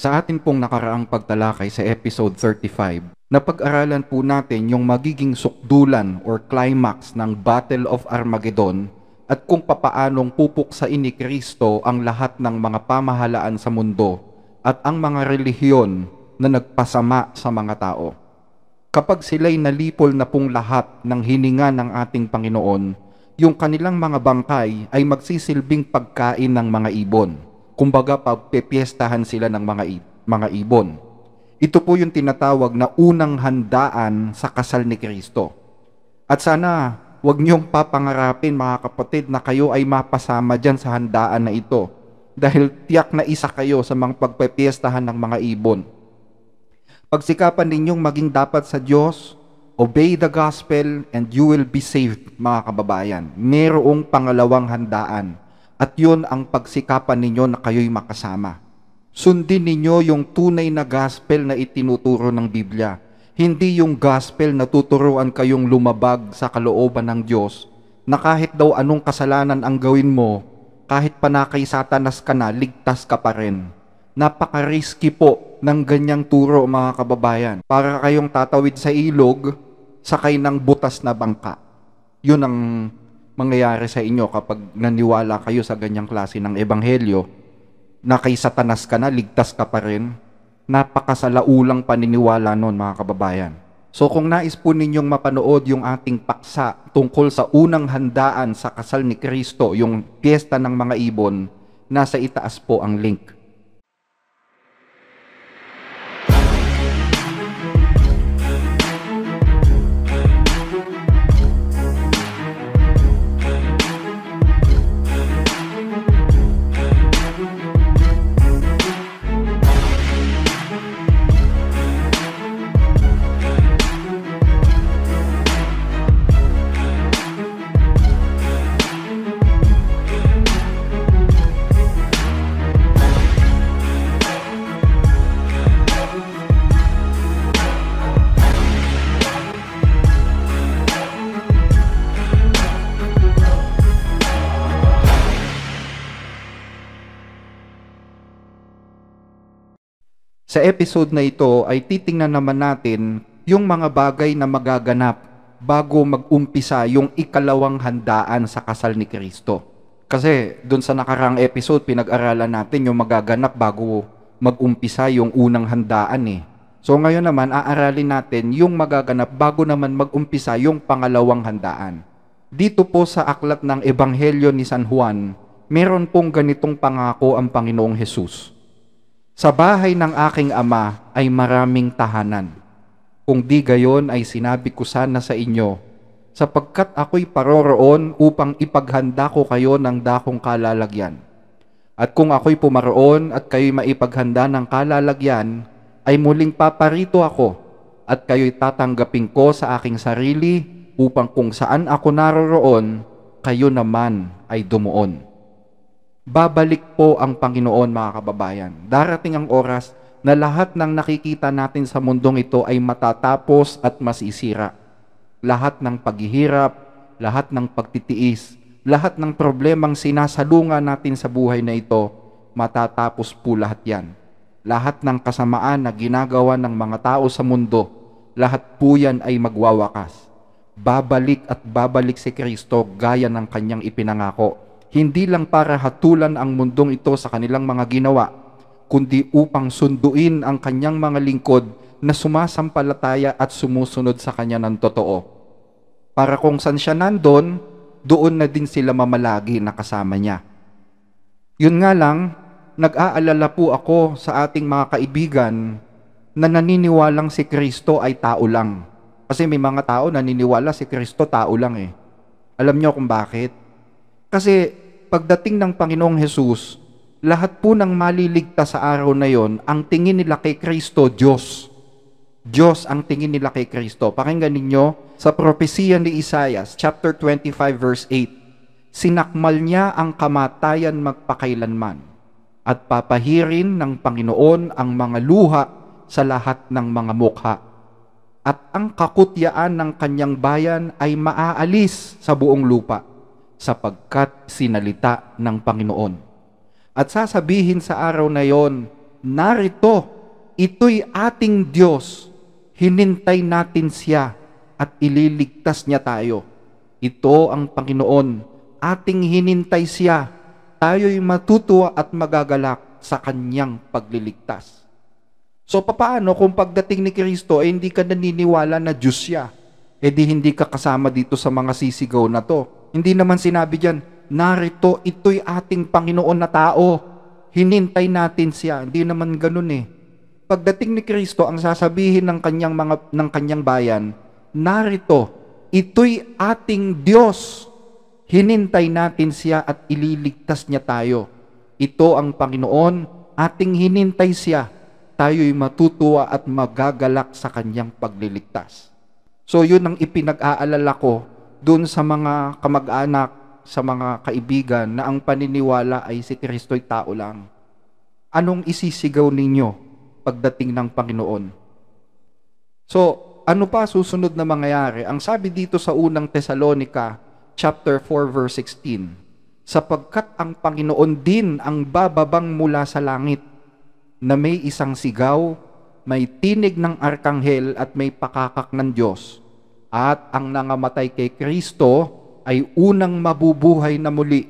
Sa atin pong nakaraang pagtalakay sa episode 35, napag-aralan po natin yung magiging sukdulan or climax ng Battle of Armageddon at kung papaanong pupuksain ni Kristo ang lahat ng mga pamahalaan sa mundo at ang mga relihiyon na nagpasama sa mga tao. Kapag sila'y nalipol na pong lahat ng hininga ng ating Panginoon, yung kanilang mga bangkay ay magsisilbing pagkain ng mga ibon Kumbaga, pagpepiestahan sila ng mga, mga ibon. Ito po yung tinatawag na unang handaan sa kasal ni Kristo. At sana, huwag niyong papangarapin mga kapatid na kayo ay mapasama dyan sa handaan na ito. Dahil tiyak na isa kayo sa mga pagpepiestahan ng mga ibon. Pagsikapan ninyong maging dapat sa Diyos, obey the gospel and you will be saved, mga kababayan. Merong pangalawang handaan at yun ang pagsikapan ninyo na kayo'y makasama. Sundin ninyo yung tunay na gospel na itinuturo ng Biblia. Hindi yung gospel na tuturuan kayong lumabag sa kalooban ng Diyos na kahit daw anong kasalanan ang gawin mo, kahit panakay satanas ka na, ligtas ka pa rin. Napaka-risky po ng ganyang turo mga kababayan. Para kayong tatawid sa ilog, sakay ng butas na bangka. Yun ang mangyayari sa inyo kapag naniwala kayo sa ganyang klase ng ebanghelyo na kay satanas ka na, ligtas ka pa rin, napakasalaulang paniniwala noon mga kababayan. So kung nais po ninyong mapanood yung ating paksa tungkol sa unang handaan sa kasal ni Kristo, yung piyesta ng mga ibon, nasa itaas po ang link. episode na ito ay titingnan naman natin yung mga bagay na magaganap bago mag-umpisa yung ikalawang handaan sa kasal ni Kristo. Kasi doon sa nakarang episode, pinag-aralan natin yung magaganap bago mag-umpisa yung unang handaan eh. So ngayon naman, aaralin natin yung magaganap bago naman mag-umpisa yung pangalawang handaan. Dito po sa aklat ng Ebanghelyo ni San Juan, meron pong ganitong pangako ang Panginoong Hesus. Sa bahay ng aking ama ay maraming tahanan. Kung di gayon ay sinabi ko sana sa inyo, sapagkat ako'y paroroon upang ipaghanda ko kayo ng dakong kalalagyan. At kung ako'y pumaroon at kayo'y maipaghanda ng kalalagyan, ay muling paparito ako at kayo'y tatanggapin ko sa aking sarili upang kung saan ako naroroon, kayo naman ay dumuon.'" babalik po ang Panginoon mga kababayan. Darating ang oras na lahat ng nakikita natin sa mundong ito ay matatapos at masisira. Lahat ng paghihirap, lahat ng pagtitiis, lahat ng problemang sinasalunga natin sa buhay na ito, matatapos po lahat yan. Lahat ng kasamaan na ginagawa ng mga tao sa mundo, lahat po yan ay magwawakas. Babalik at babalik si Kristo gaya ng kanyang ipinangako hindi lang para hatulan ang mundong ito sa kanilang mga ginawa, kundi upang sunduin ang kanyang mga lingkod na sumasampalataya at sumusunod sa kanya ng totoo. Para kung saan siya nandon, doon na din sila mamalagi na kasama niya. Yun nga lang, nag-aalala po ako sa ating mga kaibigan na naniniwalang si Kristo ay tao lang. Kasi may mga tao naniniwala si Kristo tao lang eh. Alam niyo kung bakit? Kasi pagdating ng Panginoong Hesus, lahat po ng maliligtas sa araw na yon, ang tingin nila kay Kristo, Diyos. Diyos ang tingin nila kay Kristo. Pakinggan ninyo sa propesiya ni Isaiah, chapter 25, verse 8. Sinakmal niya ang kamatayan magpakailanman at papahirin ng Panginoon ang mga luha sa lahat ng mga mukha. At ang kakutyaan ng kanyang bayan ay maaalis sa buong lupa sapagkat sinalita ng Panginoon. At sasabihin sa araw na yon, narito, ito'y ating Diyos, hinintay natin siya at ililigtas niya tayo. Ito ang Panginoon, ating hinintay siya, tayo'y matutuwa at magagalak sa kanyang pagliligtas. So papaano kung pagdating ni Kristo ay eh, hindi ka naniniwala na Diyos siya? Eh di hindi ka kasama dito sa mga sisigaw na to hindi naman sinabi diyan, narito, ito'y ating Panginoon na tao. Hinintay natin siya. Hindi naman ganun eh. Pagdating ni Kristo, ang sasabihin ng kanyang, mga, ng kanyang bayan, narito, ito'y ating Diyos. Hinintay natin siya at ililigtas niya tayo. Ito ang Panginoon, ating hinintay siya. Tayo'y matutuwa at magagalak sa kanyang pagliligtas. So yun ang ipinag-aalala ko dun sa mga kamag-anak, sa mga kaibigan na ang paniniwala ay si Kristo'y tao lang? Anong isisigaw ninyo pagdating ng Panginoon? So, ano pa susunod na mangyayari? Ang sabi dito sa unang Tesalonica, chapter 4, verse 16, sapagkat ang Panginoon din ang bababang mula sa langit na may isang sigaw, may tinig ng arkanghel at may pakakak ng Diyos at ang nangamatay kay Kristo ay unang mabubuhay na muli.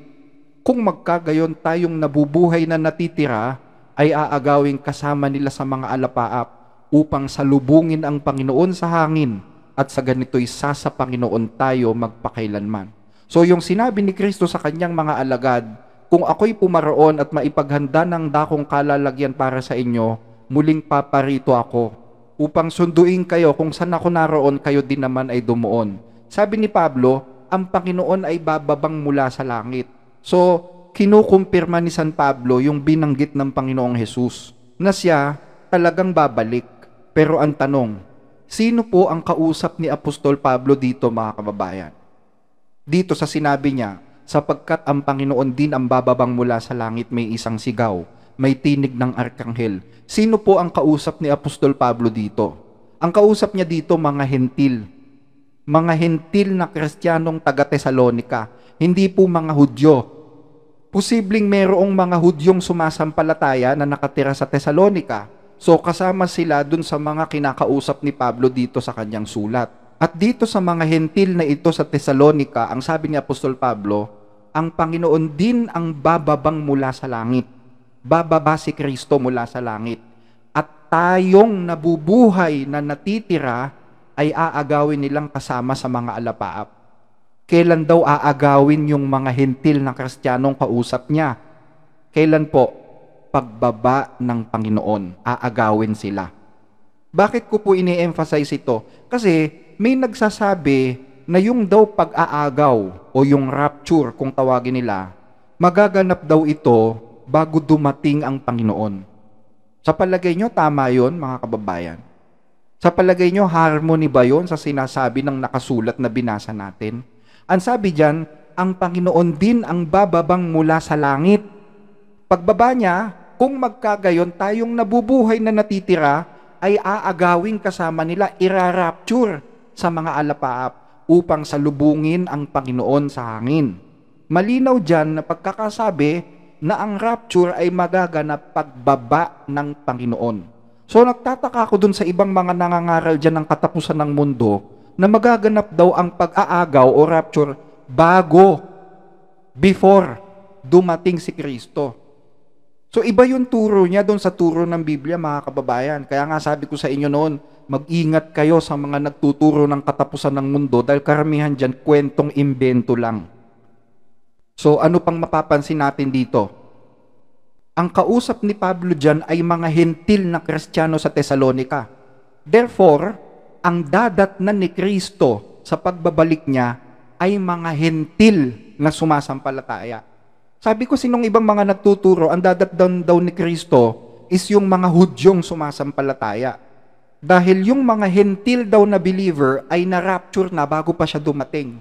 Kung magkagayon tayong nabubuhay na natitira, ay aagawin kasama nila sa mga alapaap upang salubungin ang Panginoon sa hangin at sa ganito'y sasa Panginoon tayo magpakailanman. So yung sinabi ni Kristo sa kanyang mga alagad, kung ako'y pumaroon at maipaghanda ng dakong kalalagyan para sa inyo, muling paparito ako upang sunduin kayo kung saan ako naroon kayo din naman ay dumuon. Sabi ni Pablo, ang Panginoon ay bababang mula sa langit. So, kinukumpirma ni San Pablo yung binanggit ng Panginoong Hesus na siya talagang babalik. Pero ang tanong, sino po ang kausap ni Apostol Pablo dito mga kababayan? Dito sa sinabi niya, sapagkat ang Panginoon din ang bababang mula sa langit may isang sigaw may tinig ng arkanghel. Sino po ang kausap ni Apostol Pablo dito? Ang kausap niya dito mga hentil. Mga hentil na kristyanong taga Tesalonika, hindi po mga Hudyo. Posibleng merong mga Hudyong sumasampalataya na nakatira sa Tesalonika. So kasama sila dun sa mga kinakausap ni Pablo dito sa kanyang sulat. At dito sa mga hentil na ito sa Tesalonika, ang sabi ni Apostol Pablo, ang Panginoon din ang bababang mula sa langit bababa si Kristo mula sa langit. At tayong nabubuhay na natitira ay aagawin nilang kasama sa mga alapaap. Kailan daw aagawin yung mga hintil na kristyanong kausap niya? Kailan po? Pagbaba ng Panginoon, aagawin sila. Bakit ko po ini-emphasize ito? Kasi may nagsasabi na yung daw pag-aagaw o yung rapture kung tawagin nila, magaganap daw ito bago dumating ang Panginoon. Sa palagay nyo, tama yon mga kababayan? Sa palagay nyo, harmony ba yon sa sinasabi ng nakasulat na binasa natin? Ang sabi dyan, ang Panginoon din ang bababang mula sa langit. Pagbaba niya, kung magkagayon tayong nabubuhay na natitira, ay aagawing kasama nila, irarapture sa mga alapaap upang salubungin ang Panginoon sa hangin. Malinaw dyan na pagkakasabi na ang rapture ay magaganap pagbaba ng Panginoon. So nagtataka ako dun sa ibang mga nangangaral dyan ng katapusan ng mundo na magaganap daw ang pag-aagaw o rapture bago, before dumating si Kristo. So iba yung turo niya doon sa turo ng Biblia mga kababayan. Kaya nga sabi ko sa inyo noon, mag-ingat kayo sa mga nagtuturo ng katapusan ng mundo dahil karamihan dyan kwentong imbento lang. So ano pang mapapansin natin dito? Ang kausap ni Pablo dyan ay mga hentil na kristyano sa Tesalonika. Therefore, ang dadat na ni Kristo sa pagbabalik niya ay mga hentil na sumasampalataya. Sabi ko sinong ibang mga nagtuturo, ang dadat dadatnan daw ni Kristo is yung mga hudyong sumasampalataya. Dahil yung mga hentil daw na believer ay na-rapture na bago pa siya dumating.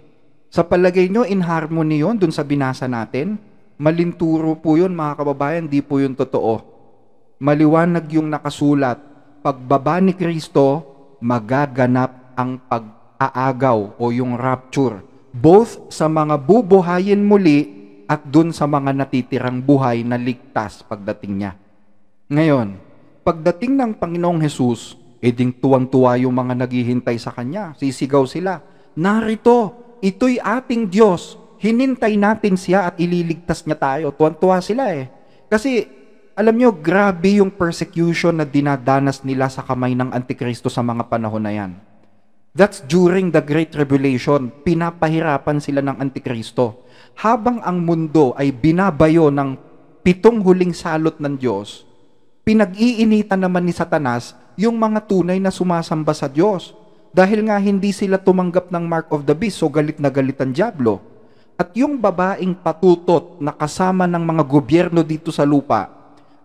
Sa palagay nyo, in harmony yon dun sa binasa natin? Malinturo po yun mga kababayan, di po yun totoo. Maliwanag yung nakasulat, pagbaba ni Kristo, magaganap ang pag-aagaw o yung rapture. Both sa mga bubuhayin muli at dun sa mga natitirang buhay na ligtas pagdating niya. Ngayon, pagdating ng Panginoong Hesus, eding tuwang-tuwa yung mga naghihintay sa Kanya. Sisigaw sila, narito ito'y ating Diyos. Hinintay natin siya at ililigtas niya tayo. Tuwan-tuwa sila eh. Kasi, alam nyo, grabe yung persecution na dinadanas nila sa kamay ng Antikristo sa mga panahon na yan. That's during the Great Tribulation. Pinapahirapan sila ng Antikristo. Habang ang mundo ay binabayo ng pitong huling salot ng Diyos, pinag-iinitan naman ni Satanas yung mga tunay na sumasamba sa Diyos dahil nga hindi sila tumanggap ng Mark of the Beast, so galit na galit ang Diablo. At yung babaeng patutot na kasama ng mga gobyerno dito sa lupa,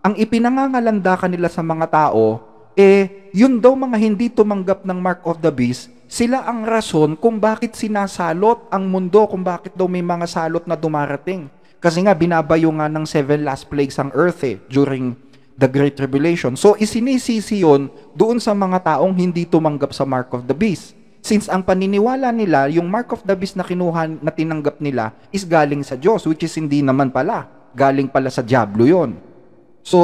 ang ipinangangalanda kanila sa mga tao, eh, yun daw mga hindi tumanggap ng Mark of the Beast, sila ang rason kung bakit sinasalot ang mundo, kung bakit daw may mga salot na dumarating. Kasi nga, binabayo nga ng seven last plagues ang earth eh, during the Great Tribulation. So isinisisi yon doon sa mga taong hindi tumanggap sa Mark of the Beast. Since ang paniniwala nila, yung Mark of the Beast na kinuha na tinanggap nila is galing sa Diyos, which is hindi naman pala. Galing pala sa Diablo yon. So,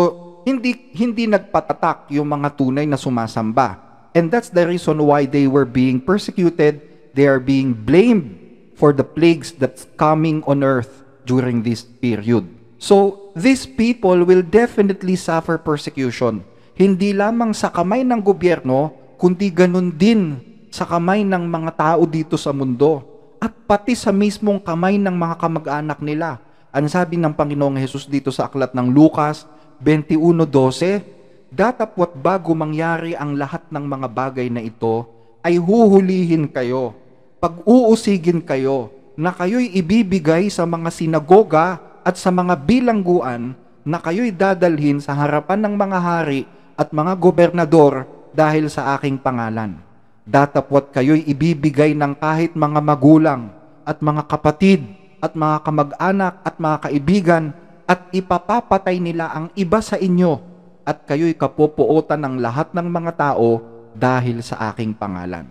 hindi, hindi nagpatatak yung mga tunay na sumasamba. And that's the reason why they were being persecuted. They are being blamed for the plagues that's coming on earth during this period. So, these people will definitely suffer persecution. Hindi lamang sa kamay ng gobyerno, kundi ganun din sa kamay ng mga tao dito sa mundo at pati sa mismong kamay ng mga kamag-anak nila. Ang sabi ng Panginoong Hesus dito sa aklat ng Lukas 21.12, Datapwat bago mangyari ang lahat ng mga bagay na ito, ay huhulihin kayo, pag-uusigin kayo, na kayo'y ibibigay sa mga sinagoga at sa mga bilangguan na kayo'y dadalhin sa harapan ng mga hari at mga gobernador dahil sa aking pangalan. Datapwat kayo'y ibibigay ng kahit mga magulang at mga kapatid at mga kamag-anak at mga kaibigan at ipapapatay nila ang iba sa inyo at kayo'y kapupuotan ng lahat ng mga tao dahil sa aking pangalan.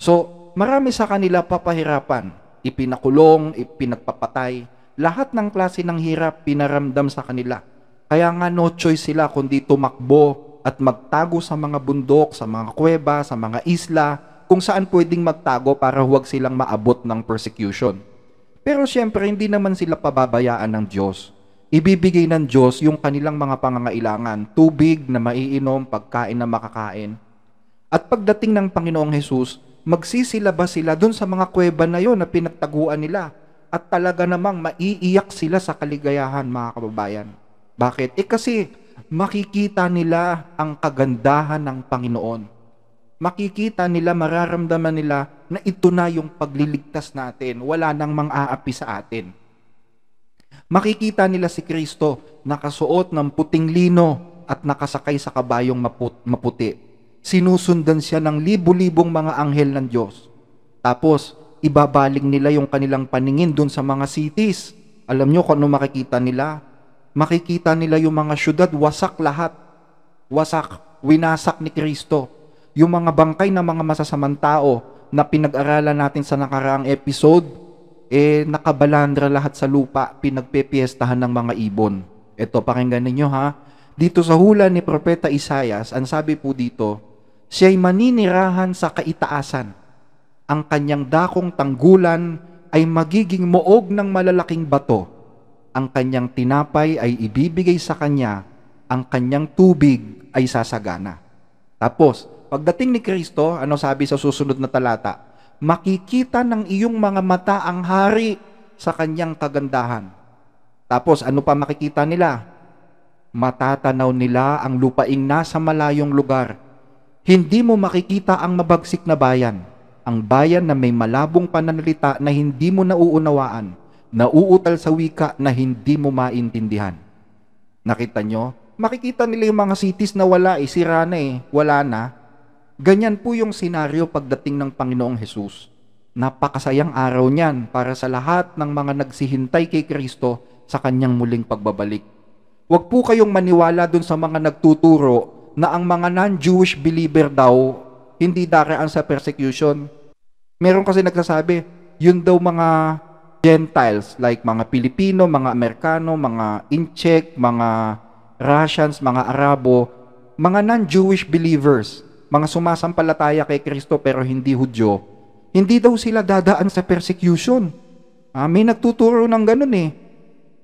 So, marami sa kanila papahirapan, ipinakulong, ipinagpapatay, lahat ng klase ng hirap pinaramdam sa kanila. Kaya nga no choice sila kundi tumakbo at magtago sa mga bundok, sa mga kuweba, sa mga isla, kung saan pwedeng magtago para huwag silang maabot ng persecution. Pero siyempre, hindi naman sila pababayaan ng Diyos. Ibibigay ng Diyos yung kanilang mga pangangailangan, tubig na maiinom, pagkain na makakain. At pagdating ng Panginoong Hesus, magsisilabas sila dun sa mga kuweba na yon na pinagtaguan nila at talaga namang maiiyak sila sa kaligayahan mga kababayan. Bakit? Eh kasi makikita nila ang kagandahan ng Panginoon. Makikita nila, mararamdaman nila na ito na yung pagliligtas natin. Wala nang mang-aapi sa atin. Makikita nila si Kristo nakasuot ng puting lino at nakasakay sa kabayong maput- maputi. Sinusundan siya ng libu-libong mga anghel ng Diyos. Tapos, ibabaling nila yung kanilang paningin dun sa mga cities. Alam nyo kung ano makikita nila? Makikita nila yung mga syudad, wasak lahat. Wasak, winasak ni Kristo. Yung mga bangkay ng mga masasamang tao na pinag-aralan natin sa nakaraang episode, eh nakabalandra lahat sa lupa, pinagpepiestahan ng mga ibon. Ito, pakinggan ninyo ha. Dito sa hula ni Propeta Isayas, ang sabi po dito, siya'y maninirahan sa kaitaasan ang kanyang dakong tanggulan ay magiging moog ng malalaking bato. Ang kanyang tinapay ay ibibigay sa kanya, ang kanyang tubig ay sasagana. Tapos, pagdating ni Kristo, ano sabi sa susunod na talata? Makikita ng iyong mga mata ang hari sa kanyang kagandahan. Tapos, ano pa makikita nila? Matatanaw nila ang lupaing nasa malayong lugar. Hindi mo makikita ang mabagsik na bayan ang bayan na may malabong pananalita na hindi mo nauunawaan, nauutal sa wika na hindi mo maintindihan. Nakita nyo? Makikita nila yung mga cities na wala eh, sira na eh, wala na. Ganyan po yung senaryo pagdating ng Panginoong Hesus. Napakasayang araw niyan para sa lahat ng mga nagsihintay kay Kristo sa kanyang muling pagbabalik. Huwag po kayong maniwala dun sa mga nagtuturo na ang mga non-Jewish believer daw hindi daraan sa persecution. Meron kasi nagsasabi, yun daw mga Gentiles like mga Pilipino, mga Amerikano, mga Incheck, mga Russians, mga Arabo, mga non-Jewish believers, mga sumasampalataya kay Kristo pero hindi Hudyo, hindi daw sila dadaan sa persecution. Ah, may nagtuturo ng ganun eh.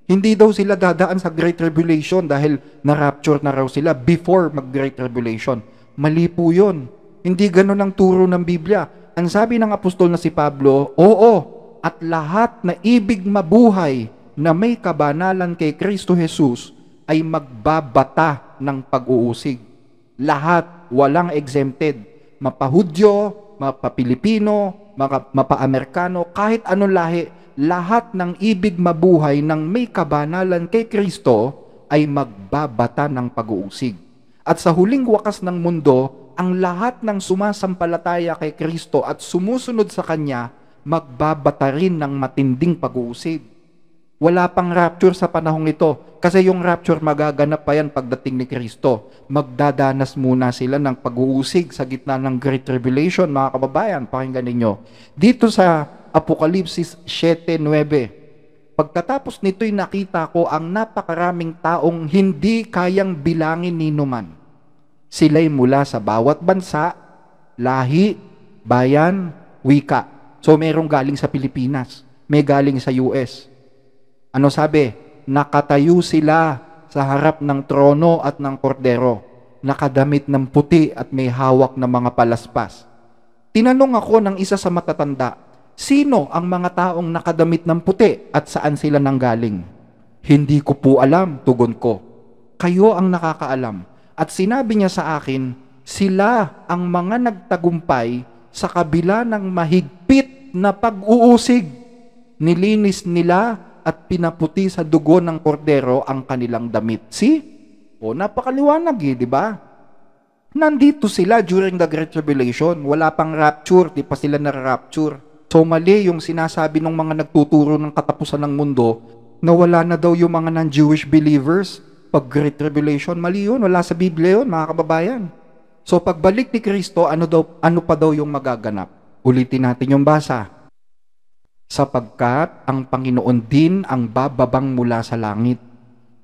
Hindi daw sila dadaan sa Great Tribulation dahil na-rapture na raw sila before mag-Great Tribulation. Mali po yun. Hindi ganun ang turo ng Biblia. Ang sabi ng apostol na si Pablo, Oo, at lahat na ibig mabuhay na may kabanalan kay Kristo Jesus ay magbabata ng pag-uusig. Lahat, walang exempted. Mapahudyo, mapapilipino, mapaamerikano, kahit anong lahi, lahat ng ibig mabuhay ng may kabanalan kay Kristo ay magbabata ng pag-uusig. At sa huling wakas ng mundo, ang lahat ng sumasampalataya kay Kristo at sumusunod sa Kanya, magbabata rin ng matinding pag-uusig. Wala pang rapture sa panahong ito kasi yung rapture magaganap pa yan pagdating ni Kristo. Magdadanas muna sila ng pag-uusig sa gitna ng Great Revelation, mga kababayan, pakinggan ninyo. Dito sa Apokalipsis 7.9, Pagkatapos nito'y nakita ko ang napakaraming taong hindi kayang bilangin ni Numan sila'y mula sa bawat bansa, lahi, bayan, wika. So merong galing sa Pilipinas, may galing sa US. Ano sabi? Nakatayo sila sa harap ng trono at ng kordero, nakadamit ng puti at may hawak ng mga palaspas. Tinanong ako ng isa sa matatanda, sino ang mga taong nakadamit ng puti at saan sila nanggaling? Hindi ko po alam, tugon ko. Kayo ang nakakaalam. At sinabi niya sa akin, sila ang mga nagtagumpay sa kabila ng mahigpit na pag-uusig. Nilinis nila at pinaputi sa dugo ng kordero ang kanilang damit. See? O, napakaliwanag eh, di ba? Nandito sila during the Great Tribulation. Wala pang rapture, di pa sila na-rapture. So mali yung sinasabi ng mga nagtuturo ng katapusan ng mundo na wala na daw yung mga non-Jewish believers pag Great Tribulation. Mali yun, wala sa Biblia yun, mga kababayan. So pagbalik ni Kristo, ano, daw, ano pa daw yung magaganap? Ulitin natin yung basa. Sapagkat ang Panginoon din ang bababang mula sa langit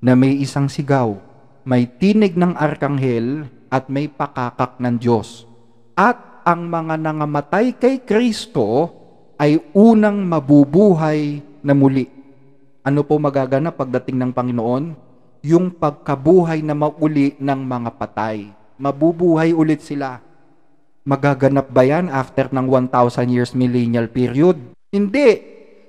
na may isang sigaw, may tinig ng arkanghel at may pakakak ng Diyos. At ang mga nangamatay kay Kristo ay unang mabubuhay na muli. Ano po magaganap pagdating ng Panginoon? yung pagkabuhay na mauli ng mga patay. Mabubuhay ulit sila. Magaganap ba yan after ng 1,000 years millennial period? Hindi.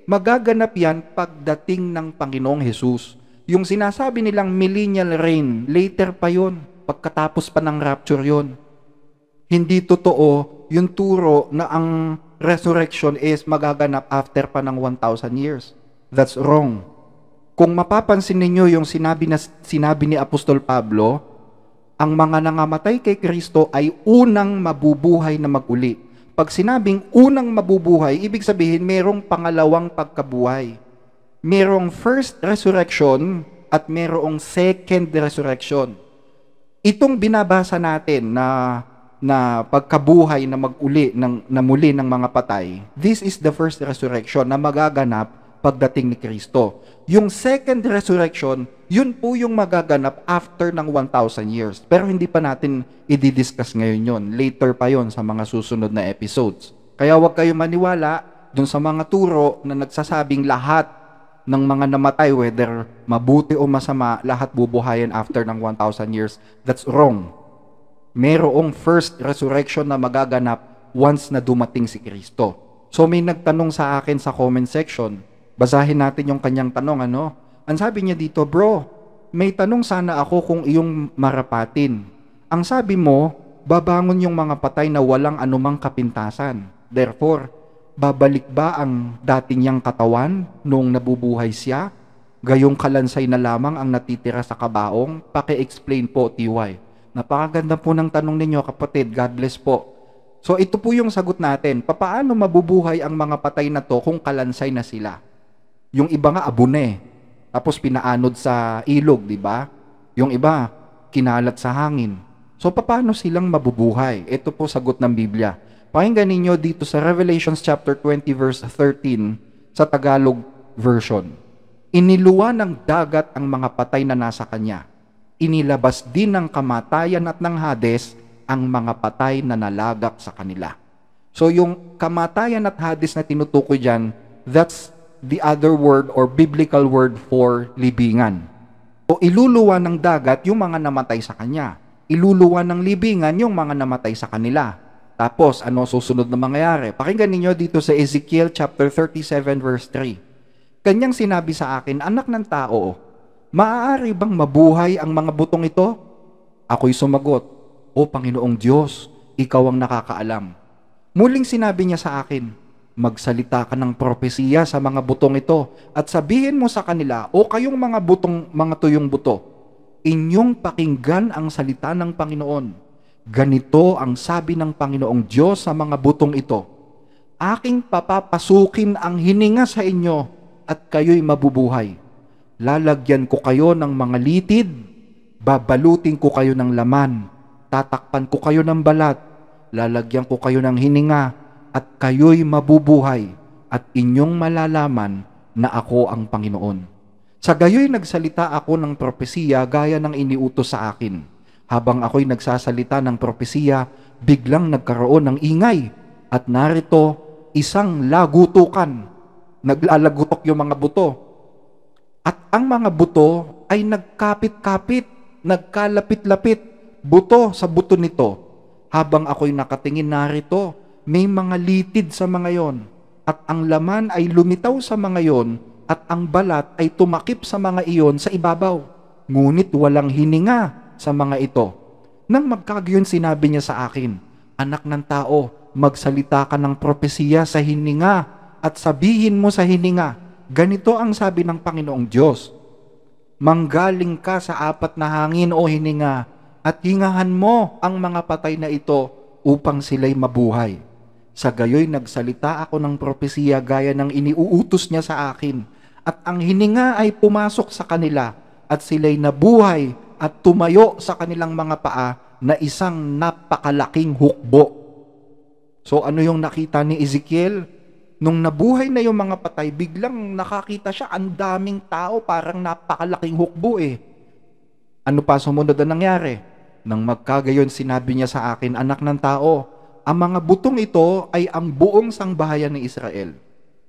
Magaganap yan pagdating ng Panginoong Hesus. Yung sinasabi nilang millennial reign, later pa yon pagkatapos pa ng rapture yon hindi totoo yung turo na ang resurrection is magaganap after pa ng 1,000 years. That's wrong. Kung mapapansin ninyo yung sinabi, na, sinabi ni Apostol Pablo, ang mga nangamatay kay Kristo ay unang mabubuhay na maguli. Pag sinabing unang mabubuhay, ibig sabihin merong pangalawang pagkabuhay. Merong first resurrection at merong second resurrection. Itong binabasa natin na na pagkabuhay na maguli ng na muli ng mga patay. This is the first resurrection na magaganap pagdating ni Kristo. Yung second resurrection, yun po yung magaganap after ng 1,000 years. Pero hindi pa natin i-discuss ngayon yon. Later pa yon sa mga susunod na episodes. Kaya huwag kayong maniwala dun sa mga turo na nagsasabing lahat ng mga namatay, whether mabuti o masama, lahat bubuhayan after ng 1,000 years. That's wrong. Merong first resurrection na magaganap once na dumating si Kristo. So may nagtanong sa akin sa comment section, Basahin natin yung kanyang tanong, ano? Ang sabi niya dito, bro, may tanong sana ako kung iyong marapatin. Ang sabi mo, babangon yung mga patay na walang anumang kapintasan. Therefore, babalik ba ang dati niyang katawan noong nabubuhay siya? Gayong kalansay na lamang ang natitira sa kabaong? Paki-explain po, TY. Napakaganda po ng tanong ninyo, kapatid. God bless po. So ito po yung sagot natin. Papaano mabubuhay ang mga patay na to kung kalansay na sila? Yung iba nga abune, tapos pinaanod sa ilog, di ba? Yung iba, kinalat sa hangin. So, paano silang mabubuhay? Ito po sagot ng Biblia. Pakinggan ninyo dito sa Revelations chapter 20 verse 13 sa Tagalog version. Iniluwa ng dagat ang mga patay na nasa kanya. Inilabas din ng kamatayan at ng Hades ang mga patay na nalagak sa kanila. So yung kamatayan at Hades na tinutukoy diyan, that's the other word or biblical word for libingan. O iluluwa ng dagat yung mga namatay sa kanya. Iluluwa ng libingan yung mga namatay sa kanila. Tapos, ano susunod na mangyayari? Pakinggan ninyo dito sa Ezekiel chapter 37 verse 3. Kanyang sinabi sa akin, Anak ng tao, maaari bang mabuhay ang mga butong ito? Ako'y sumagot, O Panginoong Diyos, Ikaw ang nakakaalam. Muling sinabi niya sa akin, magsalita ka ng propesiya sa mga butong ito at sabihin mo sa kanila o kayong mga butong mga tuyong buto inyong pakinggan ang salita ng Panginoon ganito ang sabi ng Panginoong Diyos sa mga butong ito aking papapasukin ang hininga sa inyo at kayo'y mabubuhay lalagyan ko kayo ng mga litid babalutin ko kayo ng laman tatakpan ko kayo ng balat lalagyan ko kayo ng hininga at kayo'y mabubuhay at inyong malalaman na ako ang Panginoon. Sa gayo'y nagsalita ako ng propesiya gaya ng iniutos sa akin. Habang ako'y nagsasalita ng propesiya, biglang nagkaroon ng ingay at narito isang lagutukan. Naglalagutok yung mga buto. At ang mga buto ay nagkapit-kapit, nagkalapit-lapit, buto sa buto nito. Habang ako'y nakatingin narito, may mga litid sa mga yon, at ang laman ay lumitaw sa mga yon, at ang balat ay tumakip sa mga iyon sa ibabaw. Ngunit walang hininga sa mga ito. Nang magkagayon sinabi niya sa akin, Anak ng tao, magsalita ka ng propesiya sa hininga at sabihin mo sa hininga, ganito ang sabi ng Panginoong Diyos, Manggaling ka sa apat na hangin o hininga at hingahan mo ang mga patay na ito upang sila'y mabuhay. Sa gayoy nagsalita ako ng propesiya gaya ng iniuutos niya sa akin. At ang hininga ay pumasok sa kanila at sila'y nabuhay at tumayo sa kanilang mga paa na isang napakalaking hukbo. So ano yung nakita ni Ezekiel? Nung nabuhay na yung mga patay, biglang nakakita siya ang daming tao, parang napakalaking hukbo eh. Ano pa sumunod na nangyari? Nang magkagayon sinabi niya sa akin, anak ng tao, ang mga butong ito ay ang buong sangbahayan ng Israel.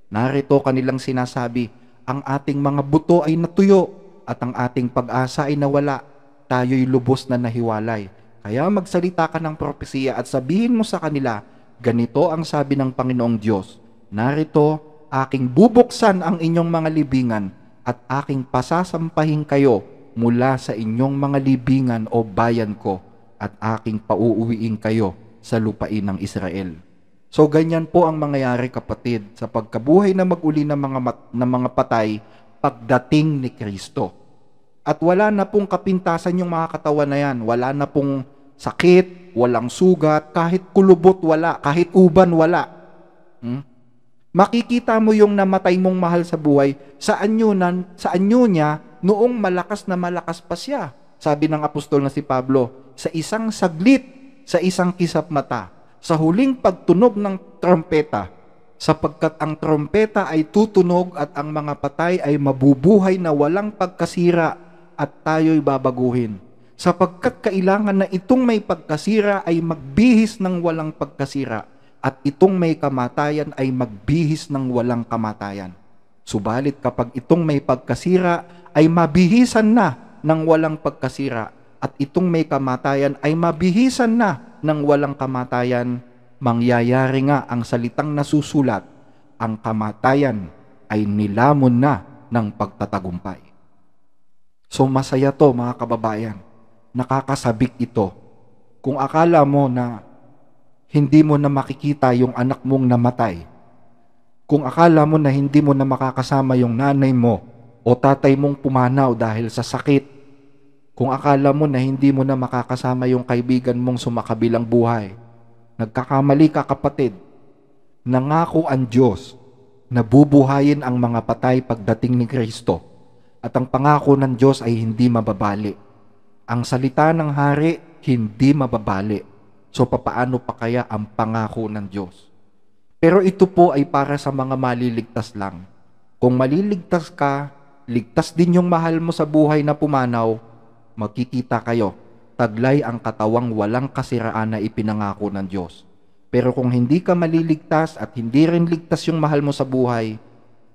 Narito kanilang sinasabi, ang ating mga buto ay natuyo at ang ating pag-asa ay nawala. Tayo'y lubos na nahiwalay. Kaya magsalita ka ng propesiya at sabihin mo sa kanila, ganito ang sabi ng Panginoong Diyos, narito aking bubuksan ang inyong mga libingan at aking pasasampahin kayo mula sa inyong mga libingan o bayan ko at aking pauuwiin kayo sa lupain ng Israel. So ganyan po ang mangyayari kapatid sa pagkabuhay na mag-uli ng mga, mat- ng mga patay pagdating ni Kristo. At wala na pong kapintasan yung mga katawan na yan. Wala na pong sakit, walang sugat, kahit kulubot wala, kahit uban wala. Hmm? Makikita mo yung namatay mong mahal sa buhay, sa anyo, na, sa anyo niya noong malakas na malakas pa siya. Sabi ng apostol na si Pablo, sa isang saglit sa isang kisap mata sa huling pagtunog ng trompeta sapagkat ang trompeta ay tutunog at ang mga patay ay mabubuhay na walang pagkasira at tayo'y babaguhin sapagkat kailangan na itong may pagkasira ay magbihis ng walang pagkasira at itong may kamatayan ay magbihis ng walang kamatayan. Subalit kapag itong may pagkasira ay mabihisan na ng walang pagkasira at itong may kamatayan ay mabihisan na ng walang kamatayan, mangyayari nga ang salitang nasusulat, ang kamatayan ay nilamon na ng pagtatagumpay. So masaya to mga kababayan, nakakasabik ito. Kung akala mo na hindi mo na makikita yung anak mong namatay, kung akala mo na hindi mo na makakasama yung nanay mo o tatay mong pumanaw dahil sa sakit kung akala mo na hindi mo na makakasama yung kaibigan mong sumakabilang buhay, nagkakamali ka kapatid. Nangako ang Diyos na bubuhayin ang mga patay pagdating ni Kristo at ang pangako ng Diyos ay hindi mababali. Ang salita ng hari hindi mababali. So papaano pa kaya ang pangako ng Diyos? Pero ito po ay para sa mga maliligtas lang. Kung maliligtas ka, ligtas din yung mahal mo sa buhay na pumanaw magkikita kayo. Taglay ang katawang walang kasiraan na ipinangako ng Diyos. Pero kung hindi ka maliligtas at hindi rin ligtas yung mahal mo sa buhay,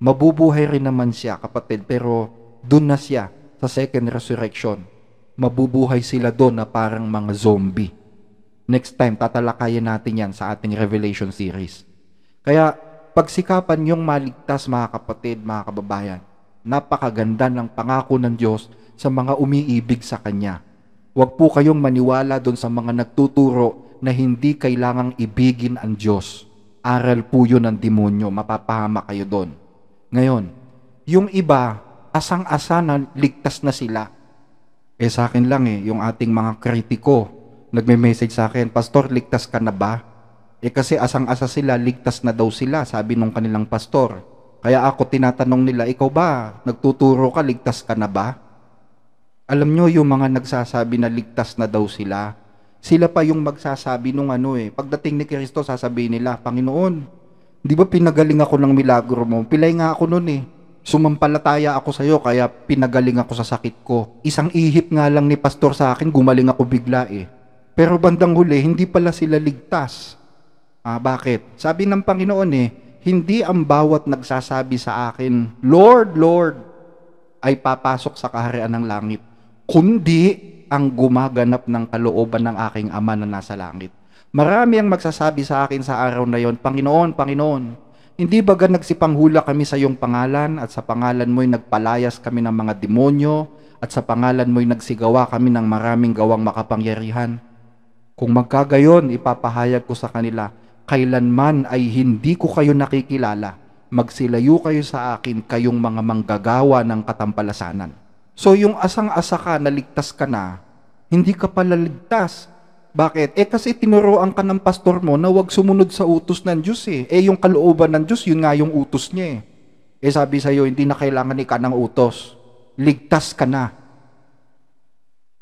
mabubuhay rin naman siya, kapatid. Pero dun na siya sa second resurrection. Mabubuhay sila doon na parang mga zombie. Next time, tatalakayan natin yan sa ating Revelation series. Kaya, pagsikapan yung maligtas, mga kapatid, mga kababayan, napakaganda ng pangako ng Diyos sa mga umiibig sa Kanya. Huwag po kayong maniwala doon sa mga nagtuturo na hindi kailangang ibigin ang Diyos. Aral po yun ng demonyo, mapapahama kayo doon. Ngayon, yung iba, asang-asa na ligtas na sila. Eh sa akin lang eh, yung ating mga kritiko, nagme-message sa akin, Pastor, ligtas ka na ba? Eh kasi asang-asa sila, ligtas na daw sila, sabi nung kanilang pastor. Kaya ako tinatanong nila, ikaw ba, nagtuturo ka, ligtas ka na ba? Alam nyo, yung mga nagsasabi na ligtas na daw sila, sila pa yung magsasabi nung ano eh. Pagdating ni Kristo, sasabihin nila, Panginoon, di ba pinagaling ako ng milagro mo? Pilay nga ako nun eh. Sumampalataya ako sa iyo kaya pinagaling ako sa sakit ko. Isang ihip nga lang ni pastor sa akin, gumaling ako bigla eh. Pero bandang huli, hindi pala sila ligtas. Ah, bakit? Sabi ng Panginoon eh, hindi ang bawat nagsasabi sa akin, Lord, Lord, ay papasok sa kaharian ng langit kundi ang gumaganap ng kalooban ng aking Ama na nasa langit. Marami ang magsasabi sa akin sa araw na yon, Panginoon, Panginoon, hindi ba ga nagsipanghula kami sa iyong pangalan at sa pangalan mo'y nagpalayas kami ng mga demonyo at sa pangalan mo'y nagsigawa kami ng maraming gawang makapangyarihan? Kung magkagayon, ipapahayag ko sa kanila, kailanman ay hindi ko kayo nakikilala. Magsilayo kayo sa akin kayong mga manggagawa ng katampalasanan. So yung asang-asa ka, naligtas ka na, hindi ka pala ligtas. Bakit? Eh kasi tinuruan ka ng pastor mo na huwag sumunod sa utos ng Diyos eh. Eh yung kalooban ng Diyos, yun nga yung utos niya eh. Eh sabi sa'yo, hindi na kailangan ika ka ng utos. Ligtas ka na.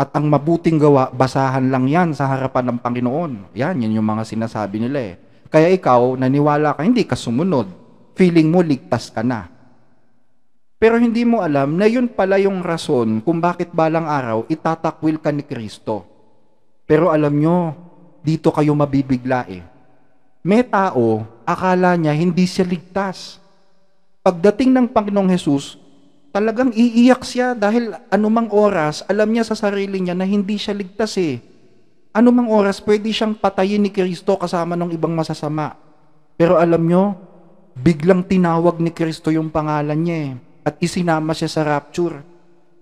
At ang mabuting gawa, basahan lang yan sa harapan ng Panginoon. Yan, yan yung mga sinasabi nila eh. Kaya ikaw, naniwala ka, hindi ka sumunod. Feeling mo, ligtas ka na. Pero hindi mo alam na yun pala yung rason kung bakit balang araw itatakwil ka ni Kristo. Pero alam nyo, dito kayo mabibigla eh. May tao, akala niya hindi siya ligtas. Pagdating ng Panginoong Jesus, talagang iiyak siya dahil anumang oras, alam niya sa sarili niya na hindi siya ligtas eh. Anumang oras, pwede siyang patayin ni Kristo kasama ng ibang masasama. Pero alam nyo, biglang tinawag ni Kristo yung pangalan niya eh at isinama siya sa rapture.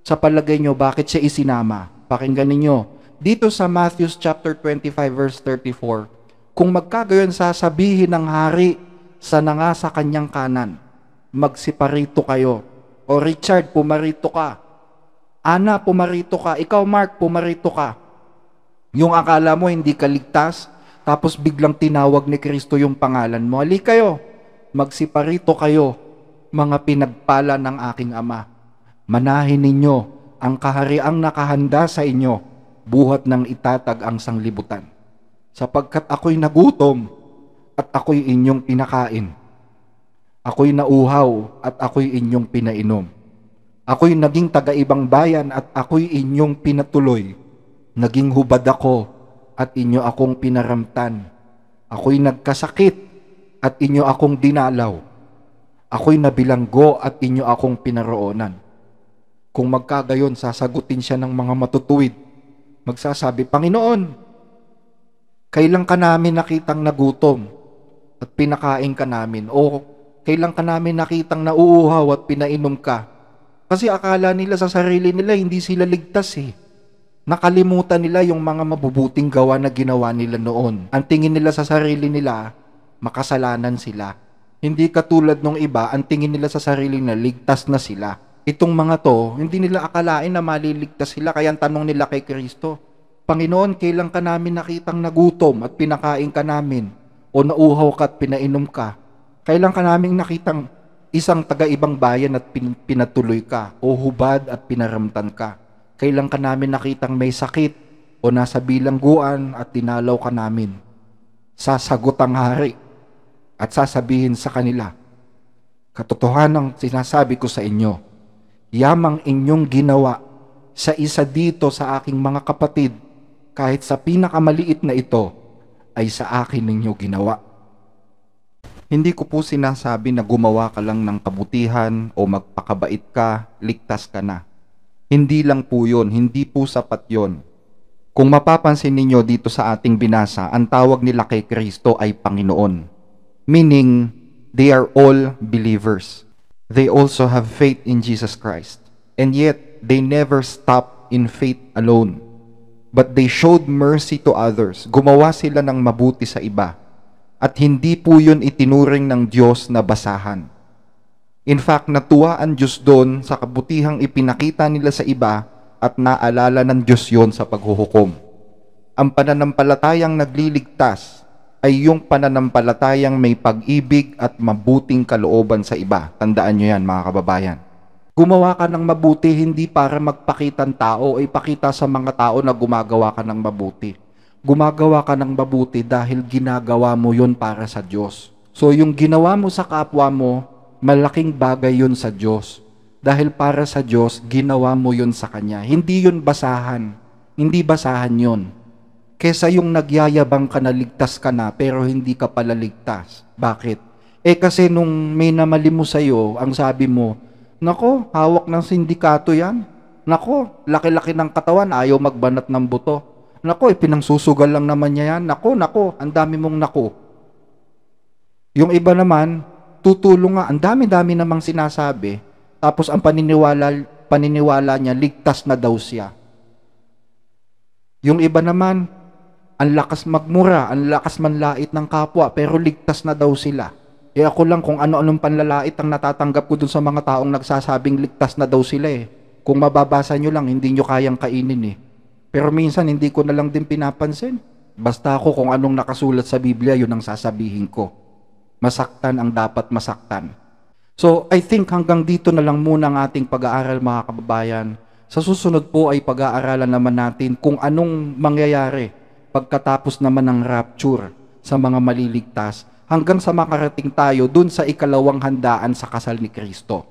Sa palagay nyo, bakit siya isinama? Pakinggan ninyo. Dito sa Matthew chapter 25 verse 34, kung magkagayon sasabihin ng hari sa nga sa kanyang kanan, magsiparito kayo. O Richard, pumarito ka. Ana, pumarito ka. Ikaw, Mark, pumarito ka. Yung akala mo hindi ka ligtas, tapos biglang tinawag ni Kristo yung pangalan mo. Halik kayo, magsiparito kayo mga pinagpala ng aking ama. Manahin ninyo ang kahariang nakahanda sa inyo, buhat ng itatag ang sanglibutan. Sapagkat ako'y nagutom at ako'y inyong pinakain. Ako'y nauhaw at ako'y inyong pinainom. Ako'y naging taga-ibang bayan at ako'y inyong pinatuloy. Naging hubad ako at inyo akong pinaramtan. Ako'y nagkasakit at inyo akong dinalaw ako'y nabilanggo at inyo akong pinaroonan. Kung magkagayon, sasagutin siya ng mga matutuwid. Magsasabi, Panginoon, kailan ka namin nakitang nagutom at pinakain ka namin? O kailan ka namin nakitang nauuhaw at pinainom ka? Kasi akala nila sa sarili nila hindi sila ligtas eh. Nakalimutan nila yung mga mabubuting gawa na ginawa nila noon. Ang tingin nila sa sarili nila, makasalanan sila. Hindi katulad nung iba, ang tingin nila sa sarili na ligtas na sila. Itong mga to, hindi nila akalain na maliligtas sila. Kaya ang tanong nila kay Kristo, Panginoon, kailan ka namin nakitang nagutom at pinakain ka namin? O nauhaw ka at pinainom ka? Kailan ka namin nakitang isang taga-ibang bayan at pin- pinatuloy ka? O hubad at pinaramtan ka? Kailan ka namin nakitang may sakit o nasa bilangguan at dinalaw ka namin? Sasagot ang hari at sasabihin sa kanila, Katotohanan ang sinasabi ko sa inyo, yamang inyong ginawa sa isa dito sa aking mga kapatid, kahit sa pinakamaliit na ito, ay sa akin ninyo ginawa. Hindi ko po sinasabi na gumawa ka lang ng kabutihan o magpakabait ka, ligtas ka na. Hindi lang po yun, hindi po sapat yun. Kung mapapansin ninyo dito sa ating binasa, ang tawag nila kay Kristo ay Panginoon meaning they are all believers. They also have faith in Jesus Christ. And yet, they never stop in faith alone. But they showed mercy to others. Gumawa sila ng mabuti sa iba. At hindi po yun itinuring ng Diyos na basahan. In fact, natuwa ang Diyos doon sa kabutihang ipinakita nila sa iba at naalala ng Diyos yon sa paghuhukom. Ang pananampalatayang nagliligtas ay yung pananampalatayang may pag-ibig at mabuting kalooban sa iba. Tandaan nyo yan mga kababayan. Gumawa ka ng mabuti hindi para magpakita ng tao o ipakita sa mga tao na gumagawa ka ng mabuti. Gumagawa ka ng mabuti dahil ginagawa mo yun para sa Diyos. So yung ginawa mo sa kapwa mo, malaking bagay yun sa Diyos. Dahil para sa Diyos, ginawa mo yun sa Kanya. Hindi yun basahan. Hindi basahan yun kesa yung nagyayabang ka na ligtas ka na pero hindi ka pala ligtas. Bakit? Eh kasi nung may namali mo sa'yo, ang sabi mo, Nako, hawak ng sindikato yan. Nako, laki-laki ng katawan, ayaw magbanat ng buto. Nako, ipinangsusugal eh, lang naman niya yan. Nako, nako, ang dami mong nako. Yung iba naman, tutulong nga, ang dami-dami namang sinasabi. Tapos ang paniniwala, paniniwala niya, ligtas na daw siya. Yung iba naman, ang lakas magmura, ang lakas manlait ng kapwa, pero ligtas na daw sila. Eh ako lang kung ano-anong panlalait ang natatanggap ko dun sa mga taong nagsasabing ligtas na daw sila eh. Kung mababasa nyo lang, hindi nyo kayang kainin eh. Pero minsan hindi ko na lang din pinapansin. Basta ako kung anong nakasulat sa Biblia, yun ang sasabihin ko. Masaktan ang dapat masaktan. So I think hanggang dito na lang muna ang ating pag-aaral mga kababayan. Sa susunod po ay pag-aaralan naman natin kung anong mangyayari pagkatapos naman ng rapture sa mga maliligtas hanggang sa makarating tayo dun sa ikalawang handaan sa kasal ni Kristo.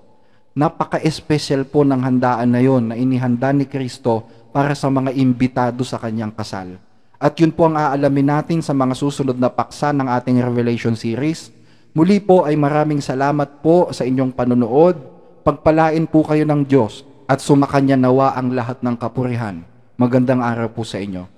Napaka-espesyal po ng handaan na yon na inihanda ni Kristo para sa mga imbitado sa kanyang kasal. At yun po ang aalamin natin sa mga susunod na paksa ng ating Revelation series. Muli po ay maraming salamat po sa inyong panonood. Pagpalain po kayo ng Diyos at sumakanya nawa ang lahat ng kapurihan. Magandang araw po sa inyo.